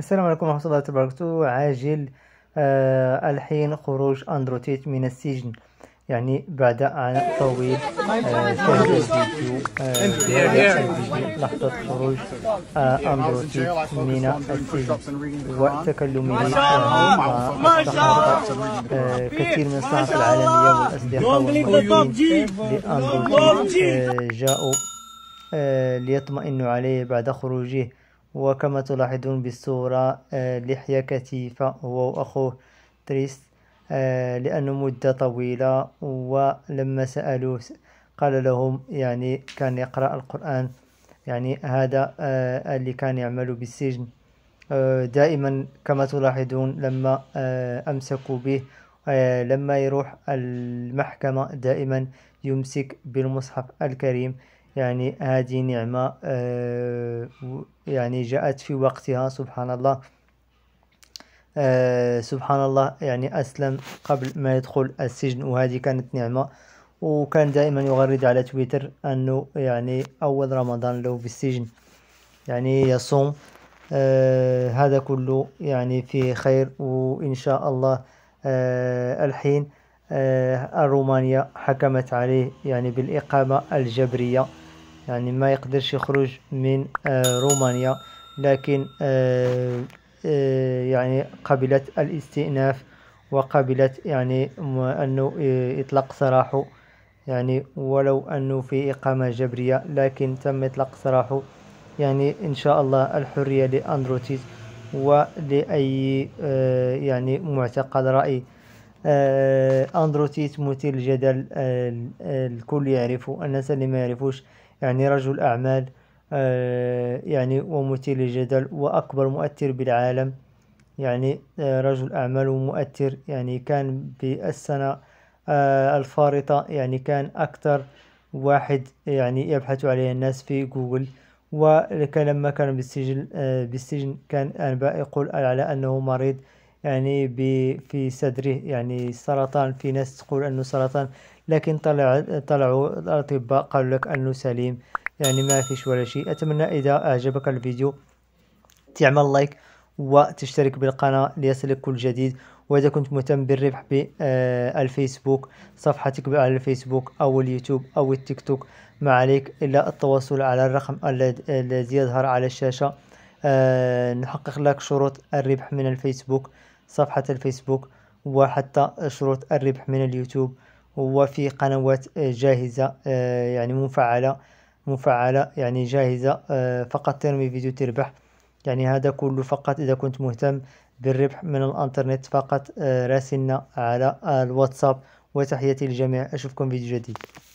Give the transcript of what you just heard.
السلام عليكم ورحمة الله وبركاته عاجل آه الحين خروج أندروتيت من السجن يعني بعد عناء طويل شهر آه، الفيديو آه، لحظة خروج اندرو آه، أندروتيت من السجن وتكلمه مع كثير من الصحف العالمية والأصدقاء والمؤمنين لأندروتيت جاءوا ليطمئنوا عليه بعد خروجه وكما تلاحظون بالصورة آه، لحية كثيفة هو وأخوه تريست آه، لأنه مدة طويلة ولما سألوه قال لهم يعني كان يقرأ القرآن يعني هذا آه، اللي كان يعمل بالسجن دائما كما تلاحظون لما أمسكوا به لما يروح المحكمة دائما يمسك بالمصحف الكريم يعني هذه نعمة آه، يعني جاءت في وقتها سبحان الله آه، سبحان الله يعني أسلم قبل ما يدخل السجن وهذه كانت نعمة وكان دائما يغرد على تويتر أنه يعني أول رمضان له في السجن يعني يصوم آه هذا كله يعني فيه خير وإن شاء الله آه الحين آه رومانيا حكمت عليه يعني بالإقامة الجبرية يعني ما يقدرش يخرج من آه، رومانيا لكن آه، آه، يعني قبلت الاستئناف وقبلت يعني أنه إطلاق سراحه يعني ولو أنه في إقامة جبرية لكن تم إطلاق سراحه يعني إن شاء الله الحرية لأندروتيز ولأي يعني معتقد رأي أندروتيت مثير الجدل الكل يعرفه الناس اللي ما يعرفوش يعني رجل أعمال آه، يعني ومثير للجدل وأكبر مؤثر بالعالم يعني آه، رجل أعمال ومؤثر يعني كان بالسنة آه، الفارطة يعني كان أكثر واحد يعني يبحث عليه الناس في جوجل ولما كان بالسجن بالسجن كان أنباء يقول على أنه مريض يعني في صدره يعني سرطان في ناس تقول أنه سرطان لكن طلع طلعوا الأطباء قالوا لك أنه سليم يعني ما فيش ولا شيء أتمنى إذا أعجبك الفيديو تعمل لايك وتشترك بالقناة ليصلك كل جديد وإذا كنت مهتم بالربح بالفيسبوك آه، صفحتك على الفيسبوك أو اليوتيوب أو التيك توك ما عليك إلا التواصل على الرقم الذي يظهر على الشاشة آه، نحقق لك شروط الربح من الفيسبوك صفحة الفيسبوك وحتى شروط الربح من اليوتيوب وفي قنوات آه، جاهزة آه، يعني مفعلة مفعلة يعني جاهزة فقط ترمي فيديو تربح يعني هذا كله فقط إذا كنت مهتم بالربح من الانترنت فقط راسلنا على الواتساب وتحياتي للجميع أشوفكم فيديو جديد